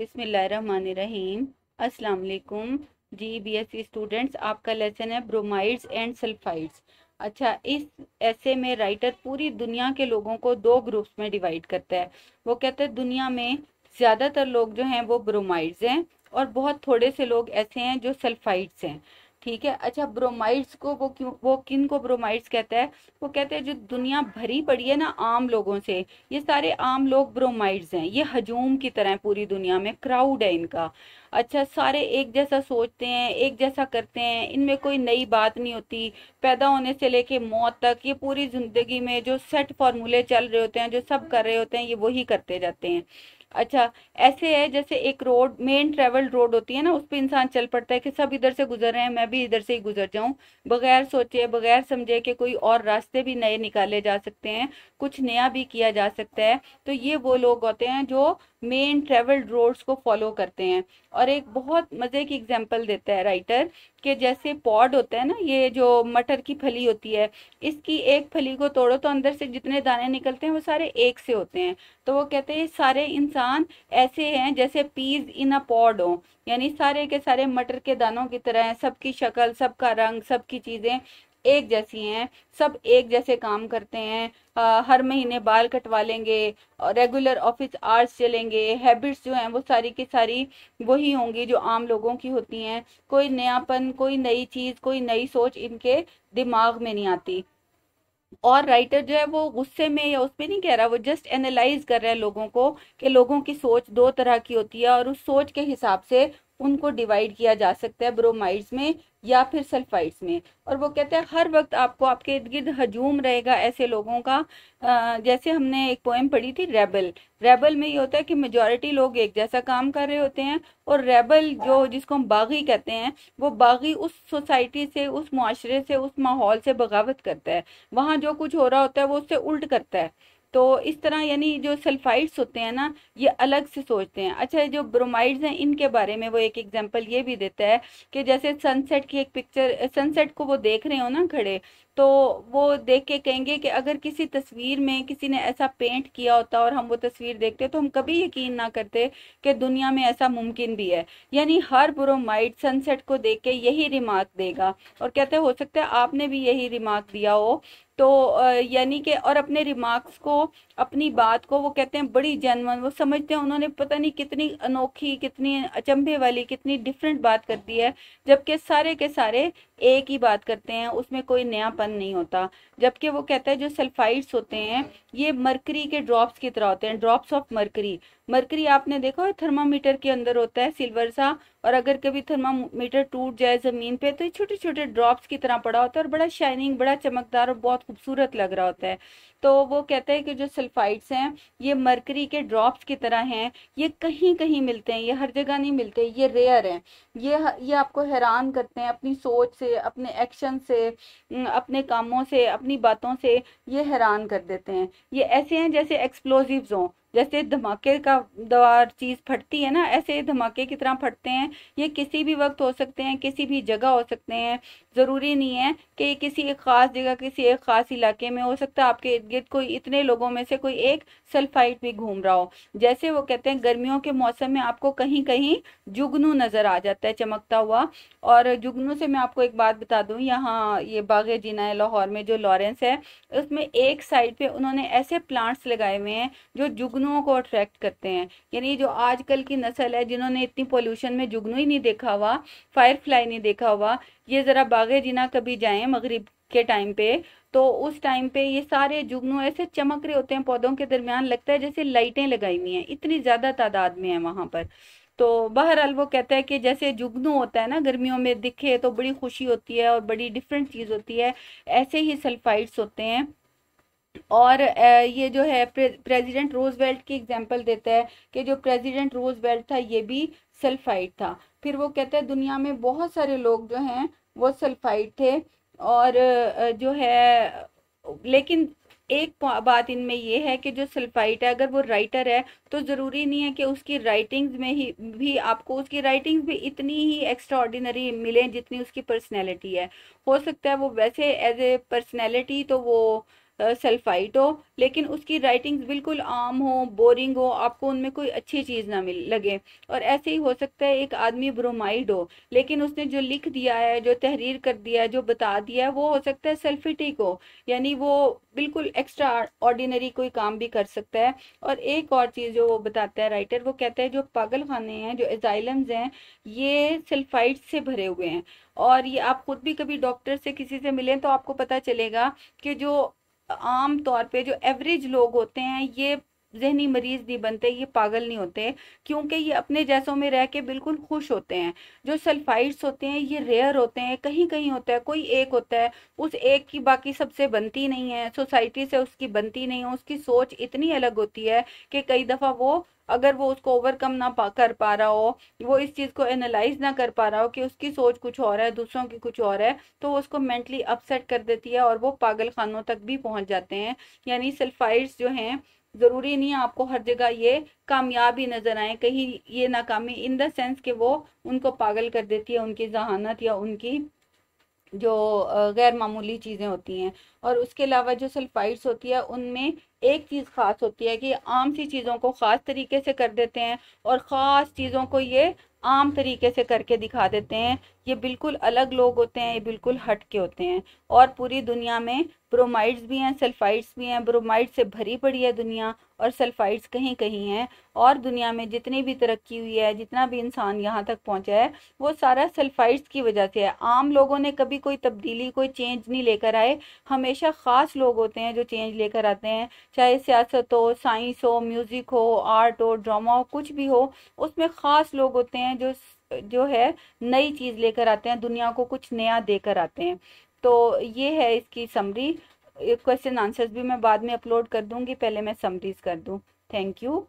बिसमीम अस्सलाम जी सी स्टूडेंट्स आपका लेसन है ब्रोमाइड्स एंड सल्फाइड्स अच्छा इस ऐसे में राइटर पूरी दुनिया के लोगों को दो ग्रुप्स में डिवाइड करता है वो कहते हैं दुनिया में ज़्यादातर लोग जो हैं वो ब्रोमाइड्स हैं और बहुत थोड़े से लोग ऐसे हैं जो सल्फाइड्स हैं ठीक है अच्छा ब्रोमाइड्स को वो क्यों वो किन को ब्रोमाइड्स कहता है वो कहते हैं जो दुनिया भरी पड़ी है ना आम लोगों से ये सारे आम लोग ब्रोमाइड्स हैं ये हजूम की तरह है पूरी दुनिया में क्राउड है इनका अच्छा सारे एक जैसा सोचते हैं एक जैसा करते हैं इनमें कोई नई बात नहीं होती पैदा होने से लेके मौत तक ये पूरी ज़िंदगी में जो सेट फॉर्मूले चल रहे होते हैं जो सब कर रहे होते हैं ये वही करते जाते हैं अच्छा ऐसे है जैसे एक रोड मेन ट्रेवल रोड होती है ना उस पर इंसान चल पड़ता है कि सब इधर से गुजर रहे हैं मैं भी इधर से ही गुजर जाऊं बगैर सोचे बगैर समझे कि कोई और रास्ते भी नए निकाले जा सकते हैं कुछ नया भी किया जा सकता है तो ये वो लोग होते हैं जो मेन ट्रेवल्ड रोड्स को फॉलो करते हैं और एक बहुत मज़े की एग्जाम्पल देता है राइटर के जैसे पॉड होता है ना ये जो मटर की फली होती है इसकी एक फली को तोड़ो तो अंदर से जितने दाने निकलते हैं वो सारे एक से होते हैं तो वो कहते हैं सारे इंसान ऐसे हैं जैसे पीज इन अ पॉड हो यानी सारे के सारे मटर के दानों की तरह हैं सबकी शक्ल सबका रंग सबकी चीज़ें एक जैसी हैं सब एक जैसे काम करते हैं आ, हर महीने बाल कटवा लेंगे रेगुलर ऑफिस आवर्स चलेंगे हैबिट्स जो हैं वो सारी की सारी वही होंगी जो आम लोगों की होती हैं कोई नयापन कोई नई चीज़ कोई नई सोच इनके दिमाग में नहीं आती और राइटर जो है वो गुस्से में या उसमें नहीं कह रहा वो जस्ट एनालाइज कर रहा है लोगों को कि लोगों की सोच दो तरह की होती है और उस सोच के हिसाब से उनको डिवाइड किया जा सकता है ब्रोमाइड्स में या फिर सल्फाइड्स में और वो कहते हैं हर वक्त आपको आपके इर्द गिर्द हजूम रहेगा ऐसे लोगों का आ, जैसे हमने एक पोएम पढ़ी थी रेबल रेबल में ये होता है कि मेजॉरिटी लोग एक जैसा काम कर रहे होते हैं और रेबल जो जिसको हम बागी कहते हैं वो बागी उस सोसाइटी से उस माशरे से उस माहौल से बगावत करता है वहाँ जो कुछ हो रहा होता है वो उससे उल्ट करता है तो इस तरह यानी जो सल्फाइड्स होते हैं ना ये अलग से सोचते हैं अच्छा जो ब्रोमाइड्स हैं इनके बारे में वो एक एग्जांपल ये भी देता है कि जैसे सनसेट की एक पिक्चर सनसेट को वो देख रहे हो ना खड़े तो वो देख के कहेंगे कि अगर किसी तस्वीर में किसी ने ऐसा पेंट किया होता और हम वो तस्वीर देखते तो हम कभी यकीन ना करते कि दुनिया में ऐसा मुमकिन भी है यानी हर ब्रोमाइड सनसेट को देख के यही रिमार्क देगा और कहते हो सकता है आपने भी यही रिमार्क दिया हो तो यानी कि और अपने रिमार्क्स को अपनी बात को वो कहते हैं बड़ी जनवन वो समझते हैं उन्होंने पता नहीं कितनी अनोखी कितनी अचंभे वाली कितनी डिफरेंट बात करती है जबकि सारे के सारे एक ही बात करते हैं उसमें कोई नया उत्पन्न नहीं होता जबकि वो कहता है जो सल्फाइड्स होते हैं ये मरकरी के ड्रॉप्स की तरह होते हैं ड्रॉप्स ऑफ मरकरी मरकरी आपने देखा थर्मामीटर के अंदर होता है सिल्वर सा और अगर कभी थर्मामीटर टूट जाए ज़मीन पे तो ये छोटे छोटे ड्रॉप्स की तरह पड़ा होता है और बड़ा शाइनिंग बड़ा चमकदार और बहुत खूबसूरत लग रहा होता है तो वो कहते हैं कि जो सल्फाइड्स हैं ये मरकरी के ड्रॉप्स की तरह हैं ये कहीं कहीं मिलते हैं ये हर जगह नहीं मिलते ये रेयर हैं ये ये आपको हैरान करते हैं अपनी सोच से अपने एक्शन से अपने कामों से अपनी बातों से ये हैरान कर देते हैं ये ऐसे हैं जैसे एक्सप्लोजिव्स हों जैसे धमाके का दवार चीज़ फटती है ना ऐसे धमाके की तरह फटते हैं ये किसी भी वक्त हो सकते हैं किसी भी जगह हो सकते हैं ज़रूरी नहीं है कि किसी एक ख़ास जगह किसी एक ख़ास इलाके में हो सकता है आपके इर्द गिर्द कोई इतने लोगों में से कोई एक सल्फाइट भी घूम रहा हो जैसे वो कहते हैं गर्मियों के मौसम में आपको कहीं कहीं जुगनू नज़र आ जाता है चमकता हुआ और जुगनू से मैं आपको एक बात बता दूँ यहाँ ये बाग जीना है लाहौर में जो लॉरेंस है उसमें एक साइड पे उन्होंने ऐसे प्लांट्स लगाए हुए हैं जो जुगनू जुगनुओं को अट्रैक्ट करते हैं यानी जो आजकल की नस्ल है जिन्होंने इतनी पोल्यूशन में जुगनू ही नहीं देखा हुआ फायर फ्लाई नहीं देखा हुआ ये ज़रा बागे जिना कभी जाएं मगरिब के टाइम पे तो उस टाइम पे ये सारे जुगनू ऐसे चमक रहे होते हैं पौधों के दरमियान लगता है जैसे लाइटें लगाई हुई हैं इतनी ज़्यादा तादाद में है वहां पर तो बहरहाल वो कहता है कि जैसे जुगनू होता है ना गर्मियों में दिखे तो बड़ी खुशी होती है और बड़ी डिफरेंट चीज़ होती है ऐसे ही सल्फाइड्स होते हैं और ये जो है प्रेसिडेंट रोजवेल्ट की एग्जांपल देता है कि जो प्रेसिडेंट रोजवेल्ट था ये भी सल्फाइड था फिर वो कहता है दुनिया में बहुत सारे लोग जो हैं वो सल्फाइड थे और जो है लेकिन एक बात इनमें यह है कि जो सल्फाइट है अगर वो राइटर है तो ज़रूरी नहीं है कि उसकी राइटिंग्स में ही भी आपको उसकी राइटिंग्स भी इतनी ही एक्स्ट्राऑर्डिनरी मिलें जितनी उसकी पर्सनैलिटी है हो सकता है वो वैसे एज ए पर्सनैलिटी तो वो सल्फाइट हो लेकिन उसकी राइटिंग बिल्कुल आम हो बोरिंग हो आपको उनमें कोई अच्छी चीज़ ना मिल लगे और ऐसे ही हो सकता है एक आदमी ब्रोमाइड हो लेकिन उसने जो लिख दिया है जो तहरीर कर दिया है जो बता दिया है वो हो सकता है सल्फिटिक हो यानी वो बिल्कुल एक्स्ट्रा ऑर्डिनरी कोई काम भी कर सकता है और एक और चीज़ जो वो बताता है राइटर वो कहता है जो पागल खाने हैं जो एजाइलम्स हैं ये सल्फाइट से भरे हुए हैं और ये आप खुद भी कभी डॉक्टर से किसी से मिलें तो आपको पता चलेगा कि जो आम तौर पे जो एवरेज लोग होते हैं ये जहनी मरीज नहीं बनते ये पागल नहीं होते क्योंकि ये अपने जैसों में रह के बिल्कुल खुश होते हैं जो सल्फाइड्स होते हैं ये रेयर होते हैं कहीं कहीं होता है कोई एक होता है उस एक की बाकी सबसे बनती नहीं है सोसाइटी से उसकी बनती नहीं है उसकी सोच इतनी अलग होती है कि कई दफ़ा वो अगर वो उसको ओवरकम ना पा कर पा रहा हो वो इस चीज़ को एनालाइज ना कर पा रहा हो कि उसकी सोच कुछ और है दूसरों की कुछ और है तो वो उसको मेंटली अपसेट कर देती है और वो पागल खानों तक भी पहुंच जाते हैं यानी सल्फाइड्स जो हैं ज़रूरी नहीं है आपको हर जगह ये कामयाब ही नज़र आए कहीं ये नाकामी इन द सेंस वो उनको पागल कर देती है उनकी जहानत या उनकी जो गैर मामूली चीज़ें होती हैं और उसके अलावा जो सल्फाइड्स होती है उनमें एक चीज़ ख़ास होती है कि आम सी चीज़ों को ख़ास तरीके से कर देते हैं और ख़ास चीज़ों को ये आम तरीके से करके दिखा देते हैं ये बिल्कुल अलग लोग होते हैं ये बिल्कुल हट के होते हैं और पूरी दुनिया में ब्रोमाइड्स भी हैं सल्फाइड्स भी हैं ब्रोमाइड से भरी पड़ी है दुनिया और सल्फाइड्स कहीं कहीं हैं और दुनिया में जितनी भी तरक्की हुई है जितना भी इंसान यहाँ तक पहुँचा है वो सारा सल्फाइड्स की वजह से है आम लोगों ने कभी कोई तब्दीली कोई चेंज नहीं लेकर आए हमेशा ख़ास लोग होते हैं जो चेंज लेकर आते हैं चाहे सियासत हो साइंस हो म्यूज़िक हो आर्ट हो ड्रामा हो कुछ भी हो उसमें ख़ास लोग होते हैं जो जो है नई चीज़ लेकर आते हैं दुनिया को कुछ नया देकर आते हैं तो ये है इसकी समरी क्वेश्चन आंसर्स भी मैं बाद में अपलोड कर दूंगी पहले मैं समरीज कर दूं थैंक यू